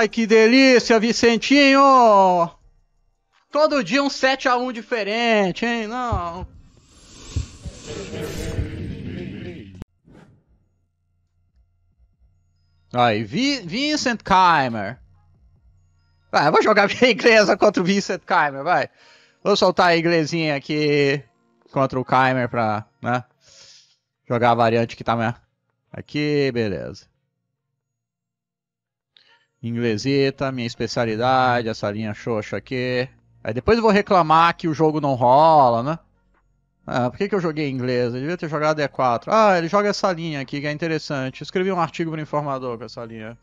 Ai, que delícia, Vicentinho! Todo dia um 7x1 diferente, hein? Não. Aí, Vi Vincent Keimer. Vai, eu vou jogar minha inglesa contra o Vincent Keimer, vai. Vou soltar a inglesinha aqui contra o Keimer pra, né? Jogar a variante que tá aqui, beleza. Inglesita, minha especialidade, essa linha xoxa aqui. Aí depois eu vou reclamar que o jogo não rola, né? Ah, por que, que eu joguei inglês? Eu devia ter jogado E4. Ah, ele joga essa linha aqui, que é interessante. escrevi um artigo para o informador com essa linha.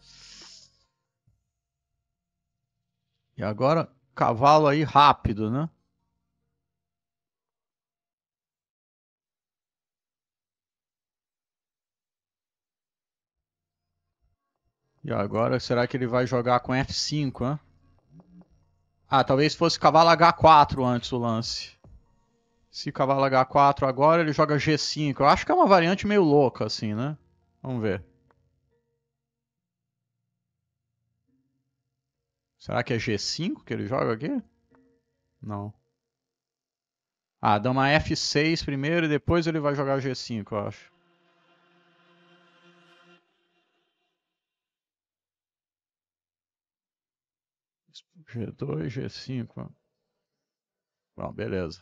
E agora, cavalo aí rápido, né? E agora, será que ele vai jogar com F5, hein? Ah, talvez fosse cavalo H4 antes o lance. Se cavalo H4 agora, ele joga G5. Eu acho que é uma variante meio louca, assim, né? Vamos ver. Será que é G5 que ele joga aqui? Não. Ah, dama F6 primeiro e depois ele vai jogar G5, eu acho. G2, G5. Bom, beleza.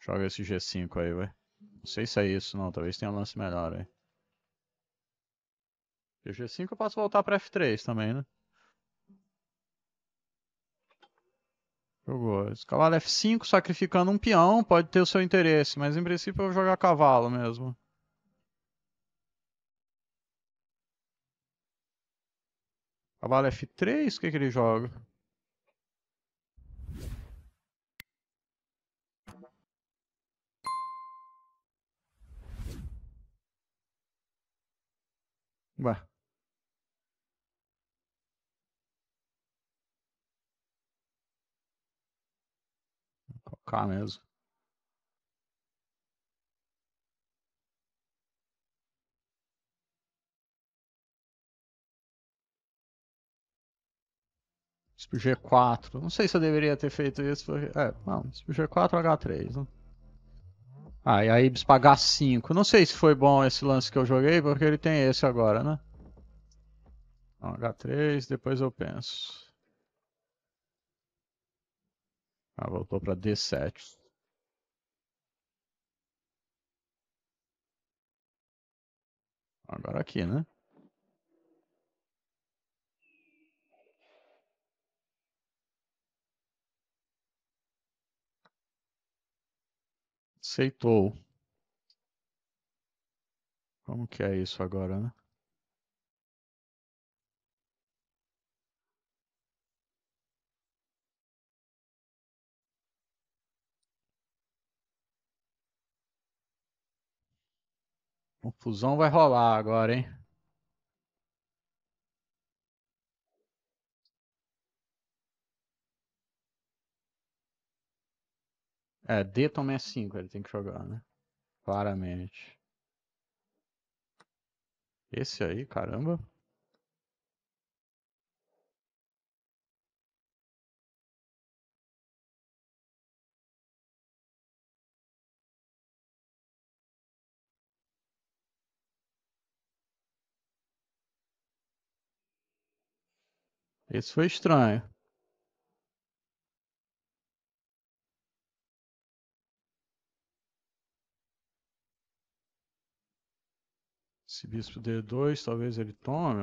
Joga esse G5 aí, vai. Não sei se é isso não, talvez tenha um lance melhor aí. G5 eu posso voltar pra F3 também, né? Jogou. cavalo F5 sacrificando um peão pode ter o seu interesse, mas em princípio eu vou jogar cavalo mesmo. Cavalo F3, o que, que ele joga? Ué. Vou colocar mesmo. G4. Não sei se eu deveria ter feito isso. É, não, G4 H3. Né? Ah, e a Ibis pagar 5. Não sei se foi bom esse lance que eu joguei, porque ele tem esse agora, né? H3, depois eu penso. Ah, voltou para D7. Agora aqui, né? Aceitou. Como que é isso agora, né? Confusão vai rolar agora, hein? É, Deton é 5, ele tem que jogar, né? Claramente. Esse aí, caramba. Esse foi estranho. Se bispo D2, talvez ele tome,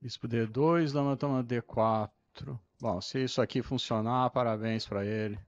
Bispo D2, dama toma D4. Bom, se isso aqui funcionar, parabéns para ele.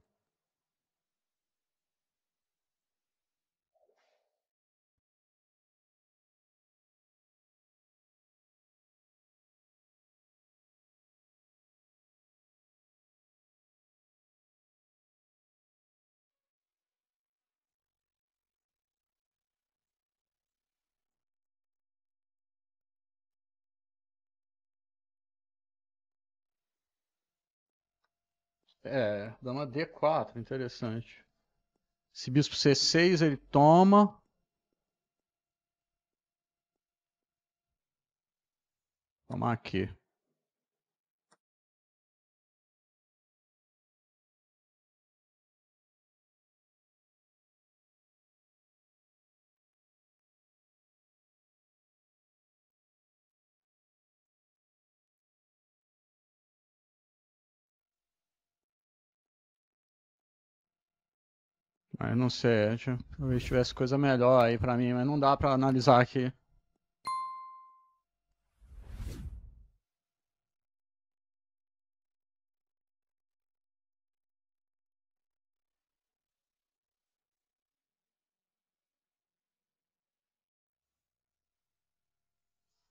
É, dá uma D4, interessante. Esse bispo C6 ele toma. Tomar aqui. Aí não sei, talvez tivesse coisa melhor aí pra mim, mas não dá pra analisar aqui.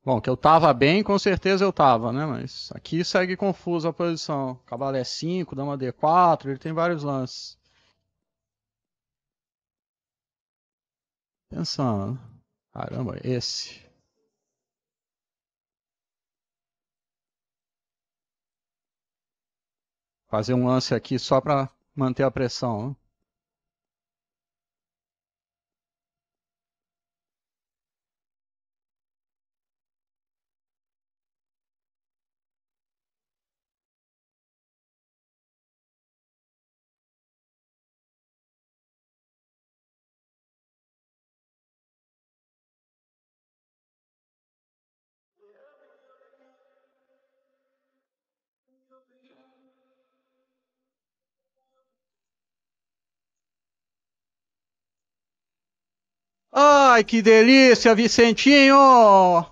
Bom, que eu tava bem, com certeza eu tava, né? Mas aqui segue confusa a posição. Cavalo é 5, dama D4, ele tem vários lances. Pensando. Né? Caramba, esse. Fazer um lance aqui só para manter a pressão. Né? Ai, que delícia, Vicentinho!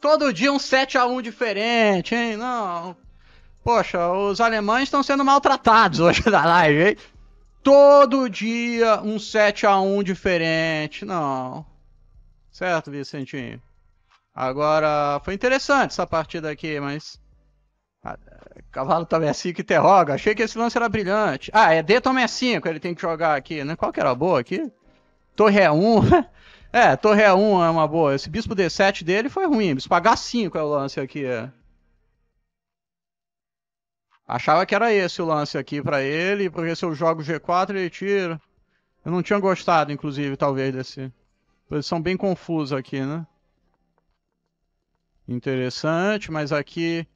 Todo dia um 7x1 diferente, hein? Não. Poxa, os alemães estão sendo maltratados hoje na live, hein? Todo dia um 7x1 diferente, não. Certo, Vicentinho? Agora, foi interessante essa partida aqui, mas ah, cavalo toma é assim que interroga. Achei que esse lance era brilhante. Ah, é D toma é E5, ele tem que jogar aqui, né? Qual que era a boa aqui? Torre é a 1 é, Torre a 1 é uma boa. Esse bispo D7 dele foi ruim. Bispo H5 é o lance aqui. Achava que era esse o lance aqui para ele, porque se eu jogo G4 ele tira. Eu não tinha gostado, inclusive, talvez, desse... Posição bem confusa aqui, né? Interessante, mas aqui...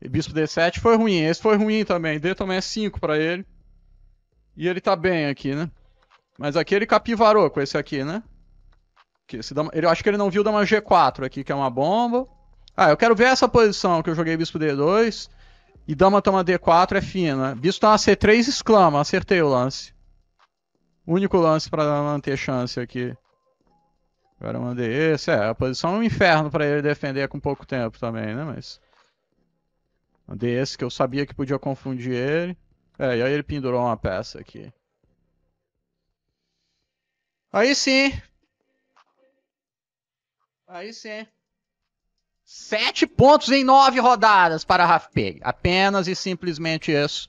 E bispo D7 foi ruim. Esse foi ruim também. D também é 5 para ele. E ele tá bem aqui, né? Mas aqui ele capivarou com esse aqui, né? Que esse dama... ele, acho que ele não viu dama G4 aqui, que é uma bomba. Ah, eu quero ver essa posição que eu joguei bispo D2. E dama toma D4 é fina. Né? Bispo está uma C3 exclama. Acertei o lance. Único lance pra manter chance aqui. Agora mandei esse. É, a posição é um inferno pra ele defender com pouco tempo também, né? Mas... Um DS que eu sabia que podia confundir ele. É, e aí ele pendurou uma peça aqui. Aí sim! Aí sim. Sete pontos em nove rodadas para Rafpeg. Apenas e simplesmente isso.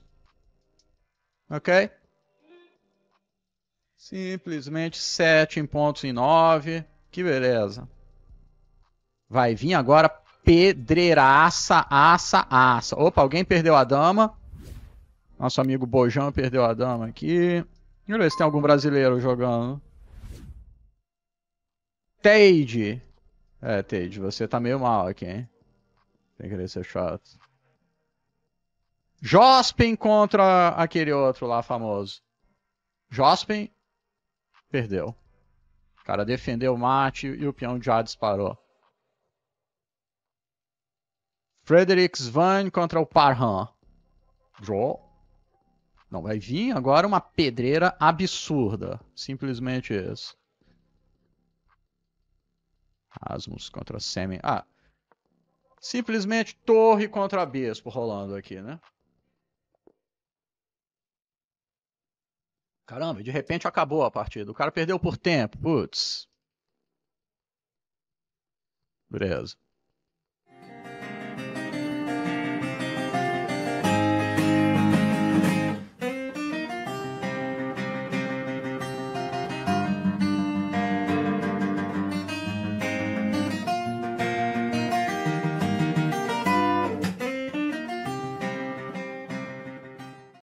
Ok? Simplesmente sete em pontos em nove. Que beleza. Vai vir agora pedreiraça, aça, aça. Opa, alguém perdeu a dama. Nosso amigo Bojão perdeu a dama aqui. Deixa eu ver se tem algum brasileiro jogando. Teide. É, Teide, você tá meio mal aqui, hein? Tem que ser chato. Jospin contra aquele outro lá famoso. Jospin perdeu. O cara defendeu o mate e o peão já disparou. Frederick Svan contra o Parham. Draw. Não vai vir agora uma pedreira absurda. Simplesmente isso. Rasmus contra Semen. Ah. Simplesmente torre contra bispo rolando aqui, né? Caramba, de repente acabou a partida. O cara perdeu por tempo. Putz. Beleza.